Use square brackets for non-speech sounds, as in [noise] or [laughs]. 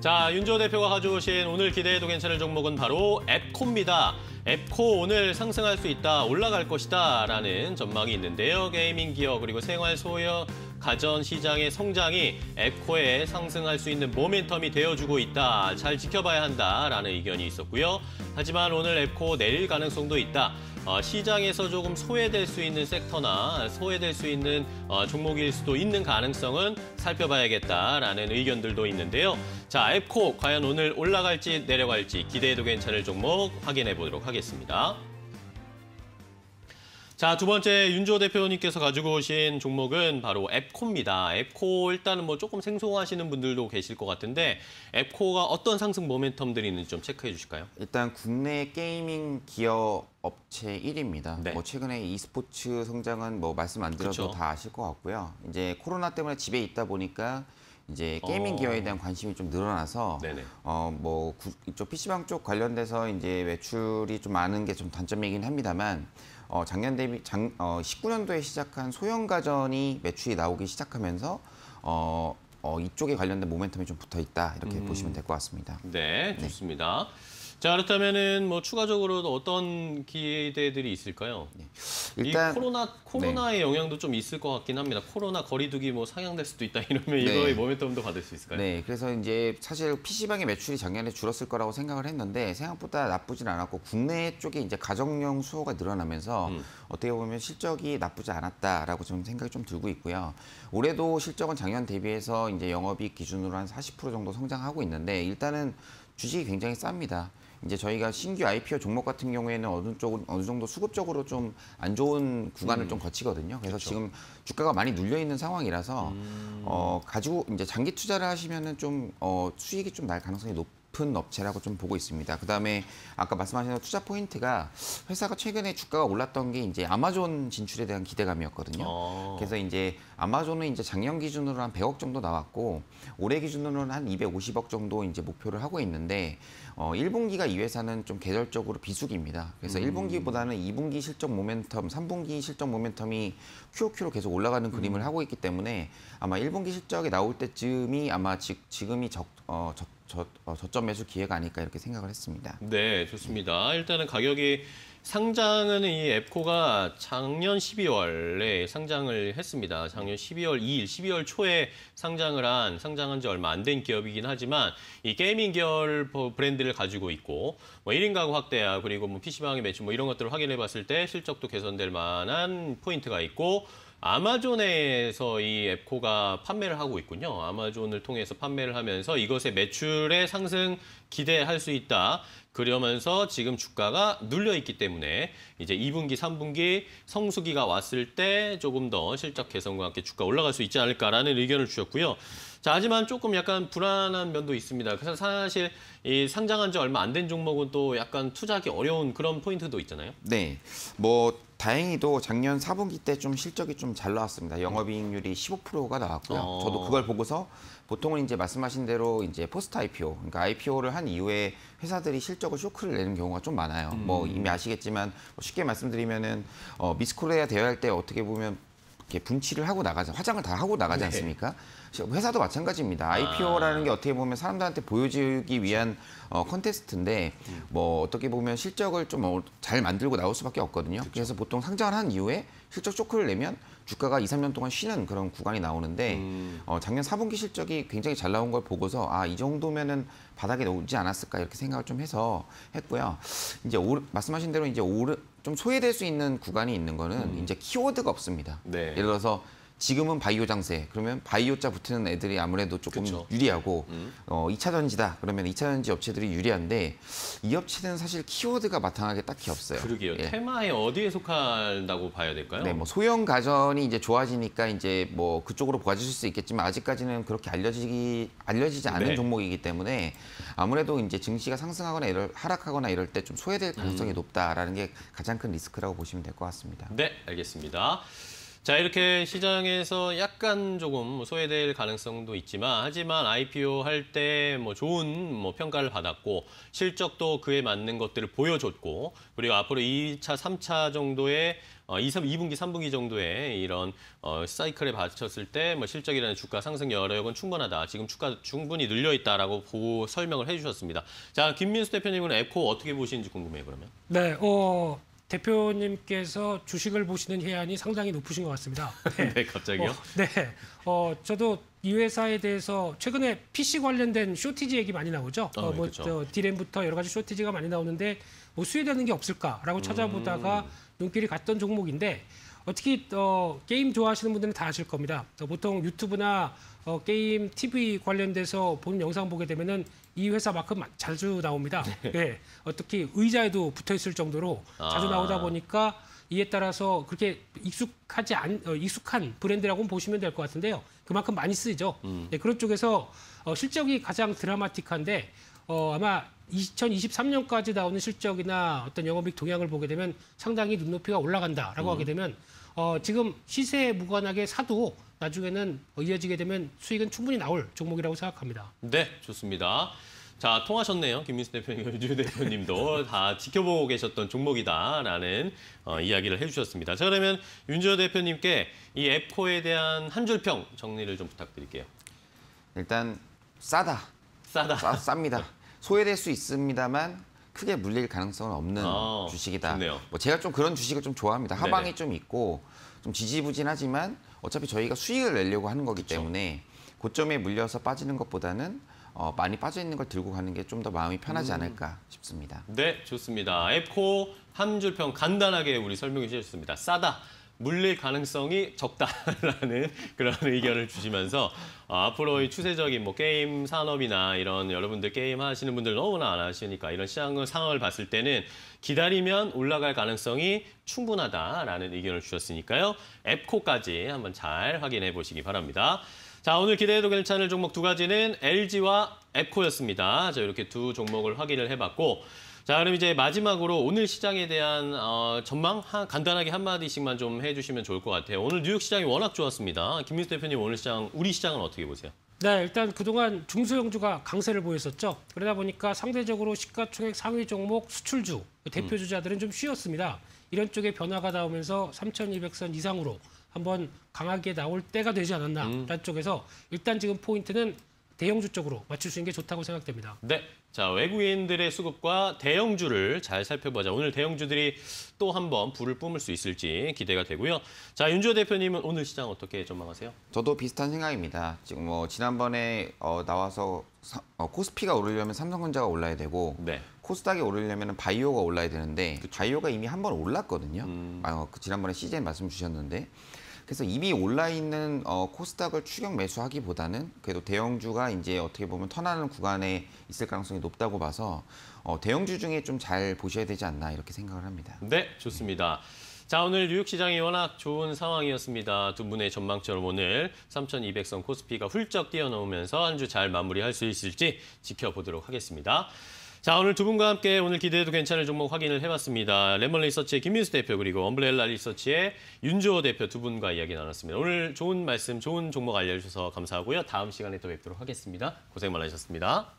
자, 윤조 대표가 가져오신 오늘 기대해도 괜찮을 종목은 바로 앱코입니다. 앱코 오늘 상승할 수 있다, 올라갈 것이다 라는 전망이 있는데요. 게이밍 기업, 그리고 생활 소형, 가전 시장의 성장이 에코에 상승할 수 있는 모멘텀이 되어주고 있다. 잘 지켜봐야 한다라는 의견이 있었고요. 하지만 오늘 에코 내릴 가능성도 있다. 어, 시장에서 조금 소외될 수 있는 섹터나 소외될 수 있는 어, 종목일 수도 있는 가능성은 살펴봐야겠다라는 의견들도 있는데요. 자, 앱코 과연 오늘 올라갈지 내려갈지 기대해도 괜찮을 종목 확인해 보도록 하겠습니다. 자, 두 번째 윤주호 대표님께서 가지고 오신 종목은 바로 앱코입니다. 앱코 일단은 뭐 조금 생소하시는 분들도 계실 것 같은데 앱코가 어떤 상승 모멘텀들이 있는지 좀 체크해 주실까요? 일단 국내 게이밍 기업 업체 1위입니다. 네. 뭐 최근에 e스포츠 성장은 뭐 말씀 안 드려도 그쵸. 다 아실 것 같고요. 이제 코로나 때문에 집에 있다 보니까 이제 어. 게이밍 어. 기어에 대한 관심이 좀 늘어나서 어, 뭐 구, 이쪽 PC방 쪽 관련돼서 이제 매출이 좀 많은 게 좀 단점이긴 합니다만 어, 작년 대비 장, 어, 19년도에 시작한 소형 가전이 매출이 나오기 시작하면서 어, 어, 이쪽에 관련된 모멘텀이 좀 붙어 있다 이렇게 음. 보시면 될 것 같습니다. 네, 네. 좋습니다. 네. 자 그렇다면은 뭐 추가적으로 어떤 기대들이 있을까요? 네. 일단 코로나 코로나의 네. 영향도 좀 있을 것 같긴 합니다. 코로나 거리두기 뭐 상향될 수도 있다 이러면 네. 이거의 모멘텀도 받을 수 있을까요? 네, 그래서 이제 사실 PC방의 매출이 작년에 줄었을 거라고 생각을 했는데 생각보다 나쁘진 않았고 국내 쪽에 이제 가정용 수호가 늘어나면서 음. 어떻게 보면 실적이 나쁘지 않았다라고 좀 생각이 좀 들고 있고요. 올해도 실적은 작년 대비해서 이제 영업이 기준으로 한 40% 정도 성장하고 있는데 일단은 주식이 굉장히 쌉니다. 이제 저희가 신규 IPO 종목 같은 경우에는 어느 쪽은 어느 정도 수급적으로 좀 안 좋은 구간을 음. 좀 거치거든요. 그래서 그렇죠. 지금 주가가 많이 눌려 있는 상황이라서 음. 어 가지고 이제 장기 투자를 하시면은 좀어 수익이 좀 날 가능성이 높. 높은 업체라고 좀 보고 있습니다. 그다음에 아까 말씀하신 투자 포인트가 회사가 최근에 주가가 올랐던 게 이제 아마존 진출에 대한 기대감이었거든요. 아. 그래서 이제 아마존은 이제 작년 기준으로 한 100억 정도 나왔고 올해 기준으로는 한 250억 정도 이제 목표를 하고 있는데 어 1분기가 이 회사는 좀 계절적으로 비수기입니다. 그래서 음. 1분기보다는 2분기 실적 모멘텀, 3분기 실적 모멘텀이 QOQ로 계속 올라가는 그림을 음. 하고 있기 때문에 아마 1분기 실적이 나올 때쯤이 아마 지, 금이 적, 어, 적 저, 어, 저점 매수 기회가 아닐까 이렇게 생각을 했습니다. 네, 좋습니다. 일단은 가격이 상장은 이 앱코가 작년 12월에 상장을 했습니다. 작년 12월 2일, 12월 초에 상장을 한, 상장한 지 얼마 안 된 기업이긴 하지만 이 게이밍 계열 브랜드를 가지고 있고 뭐 1인 가구 확대야 그리고 뭐 PC방의 매출 뭐 이런 것들을 확인해 봤을 때 실적도 개선될 만한 포인트가 있고 아마존에서 이 앱코가 판매를 하고 있군요. 아마존을 통해서 판매를 하면서 이것의 매출의 상승 기대할 수 있다. 그러면서 지금 주가가 눌려 있기 때문에 이제 2분기, 3분기 성수기가 왔을 때 조금 더 실적 개선과 함께 주가 올라갈 수 있지 않을까라는 의견을 주셨고요. 자, 하지만 조금 약간 불안한 면도 있습니다. 그래서 사실 이 상장한 지 얼마 안 된 종목은 또 약간 투자하기 어려운 그런 포인트도 있잖아요. 네. 뭐 다행히도 작년 4분기 때 좀 실적이 좀 잘 나왔습니다. 영업이익률이 15%가 나왔고요. 어... 저도 그걸 보고서 보통은 이제 말씀하신 대로 이제 포스트 IPO, 그러니까 IPO를 한 이후에 회사들이 실적을 쇼크를 내는 경우가 좀 많아요. 뭐 음... 뭐 이미 아시겠지만 뭐 쉽게 말씀드리면은 어, 미스코리아 대회할 때 어떻게 보면 이렇게 분칠을 하고 나가자 화장을 다 하고 나가지 네. 않습니까? 회사도 마찬가지입니다. IPO라는 아. 게 어떻게 보면 사람들한테 보여주기 위한 어, 컨테스트인데 뭐 어떻게 보면 실적을 좀잘 어, 만들고 나올 수밖에 없거든요. 그렇죠. 그래서 보통 상장을 한 이후에 실적 쇼크를 내면 주가가 2, 3년 동안 쉬는 그런 구간이 나오는데 음. 어, 작년 4분기 실적이 굉장히 잘 나온 걸 보고서 아, 이 정도면은 바닥에 오지 않았을까 이렇게 생각을 좀 해서 했고요. 이제 오르, 말씀하신 대로 이제 오르, 좀 소외될 수 있는 구간이 있는 거는 음. 이제 키워드가 없습니다. 네. 예를 들어서 지금은 바이오 장세. 그러면 바이오자 붙는 이 애들이 아무래도 조금 그쵸. 유리하고 음. 어, 2차 전지다. 그러면 2차 전지 업체들이 유리한데 이 업체는 사실 키워드가 마땅하게 딱히 없어요. 그러게요. 예. 테마에 어디에 속한다고 봐야 될까요? 네, 뭐 소형 가전이 이제 좋아지니까 이제 뭐 그쪽으로 보아질 수 있겠지만 아직까지는 그렇게 알려지기 알려지지 않은 네. 종목이기 때문에 아무래도 이제 증시가 상승하거나 이럴, 하락하거나 이럴 때 좀 소외될 가능성이 음. 높다라는 게 가장 큰 리스크라고 보시면 될 것 같습니다. 네, 알겠습니다. 자 이렇게 시장에서 약간 조금 뭐 소외될 가능성도 있지만 하지만 IPO 할 때 뭐 좋은 뭐 평가를 받았고 실적도 그에 맞는 것들을 보여줬고 그리고 앞으로 2차, 3차 정도의 어, 2, 3, 분기 3분기 정도의 이런 어, 사이클에 받쳤을 때 뭐 실적이라는 주가 상승 여력은 충분하다. 지금 주가 충분히 늘려 있다라고 보고 설명을 해주셨습니다. 자 김민수 대표님은 에코 어떻게 보시는지 궁금해요 그러면. 네, 어 대표님께서 주식을 보시는 해안이 상당히 높으신 것 같습니다. [laughs] 네, 네 갑자기요? 어, 네, 어, 저도 이 회사에 대해서 최근에 PC 관련된 쇼티지 얘기 많이 나오죠. 어, 어뭐 그렇죠. 디램부터 여러 가지 쇼티지가 많이 나오는데 뭐 수혜되는 게 없을까라고 음. 찾아보다가 음... 눈길이 갔던 종목인데 특히 어, 게임 좋아하시는 분들은 다 아실 겁니다. 어, 보통 유튜브나 어, 게임 TV 관련돼서 본 영상 보게 되면은 이 회사만큼 자주 나옵니다. 네. 네. 어, 특히 의자에도 붙어 있을 정도로 자주 아. 나오다 보니까 이에 따라서 그렇게 익숙하지 않 어, 익숙한 브랜드라고 보시면 될 것 같은데요. 그만큼 많이 쓰이죠. 음. 네, 그런 쪽에서 어, 실적이 가장 드라마틱한데 어, 아마 2023년까지 나오는 실적이나 어떤 영업이익 동향을 보게 되면 상당히 눈높이가 올라간다라고 음. 하게 되면 어, 지금 시세에 무관하게 사도 나중에는 이어지게 되면 수익은 충분히 나올 종목이라고 생각합니다. 네, 좋습니다. 자, 통하셨네요. 김민수 대표님, 과 [laughs] 유주 대표님도 다 지켜보고 계셨던 종목이다라는 어, 이야기를 해주셨습니다. 자, 그러면 윤주호 대표님께 이 앱코에 대한 한 줄평 정리를 좀 부탁드릴게요. 일단 싸다. 싸다. 싸, 쌉니다. [laughs] 소외될 수 있습니다만 크게 물릴 가능성은 없는 아, 주식이다. 좋네요. 뭐 제가 좀 그런 주식을 좀 좋아합니다. 하방이 네네. 좀 있고 좀 지지부진하지만 어차피 저희가 수익을 내려고 하는 거기 그렇 때문에 고점에 물려서 빠지는 것보다는 어, 많이 빠져 있는 걸 들고 가는 게 좀 더 마음이 편하지 음. 않을까 싶습니다. 네, 좋습니다. 에코한 줄 평 간단하게 우리 설명해 주셨습니다. 싸다. 물릴 가능성이 적다라는 [laughs] 그런 의견을 주시면서 어, 앞으로의 추세적인 뭐 게임 산업이나 이런 여러분들 게임 하시는 분들 너무나 안 하시니까 이런 시장 상황을 봤을 때는 기다리면 올라갈 가능성이 충분하다라는 의견을 주셨으니까요. 앱코까지 한번 잘 확인해 보시기 바랍니다. 자, 오늘 기대해도 괜찮을 종목 두 가지는 LG와 앱코였습니다. 자, 이렇게 두 종목을 확인을 해봤고 자, 그럼 이제 마지막으로 오늘 시장에 대한 어, 전망 한, 간단하게 한마디씩만 좀 해주시면 좋을 것 같아요. 오늘 뉴욕 시장이 워낙 좋았습니다. 김민수 대표님 오늘 시장, 우리 시장은 어떻게 보세요? 네, 일단 그동안 중소형주가 강세를 보였었죠. 그러다 보니까 상대적으로 시가총액 상위 종목 수출주, 그 대표 음. 주자들은 좀 쉬었습니다. 이런 쪽에 변화가 나오면서 3,200선 이상으로 한번 강하게 나올 때가 되지 않았나라는 음. 쪽에서 일단 지금 포인트는 대형주 쪽으로 맞출 수 있는 게 좋다고 생각됩니다. 네, 자 외국인들의 수급과 대형주를 잘 살펴보자. 오늘 대형주들이 또 한 번 불을 뿜을 수 있을지 기대가 되고요. 자 윤주호 대표님은 오늘 시장 어떻게 전망하세요? 저도 비슷한 생각입니다. 지금 뭐 지난번에 어, 나와서 사, 어, 코스피가 오르려면 삼성전자가 올라야 되고 네. 코스닥이 오르려면 바이오가 올라야 되는데 그쵸. 바이오가 이미 한 번 올랐거든요. 음. 아, 어, 그 지난번에 CJ 말씀 주셨는데 그래서 이미 올라 있는 어, 코스닥을 추격 매수하기보다는 그래도 대형주가 이제 어떻게 보면 턴하는 구간에 있을 가능성이 높다고 봐서 어, 대형주 중에 좀 잘 보셔야 되지 않나 이렇게 생각을 합니다. 네, 좋습니다. 자, 오늘 뉴욕 시장이 워낙 좋은 상황이었습니다. 두 분의 전망처럼 오늘 3,200선 코스피가 훌쩍 뛰어넘으면서 한 주 잘 마무리할 수 있을지 지켜보도록 하겠습니다. 자, 오늘 두 분과 함께 오늘 기대해도 괜찮을 종목 확인을 해봤습니다. 랩먼 리서치의 김민수 대표 그리고 엄브렐라 리서치의 윤주호 대표 두 분과 이야기 나눴습니다. 오늘 좋은 말씀, 좋은 종목 알려주셔서 감사하고요. 다음 시간에 또 뵙도록 하겠습니다. 고생 많으셨습니다.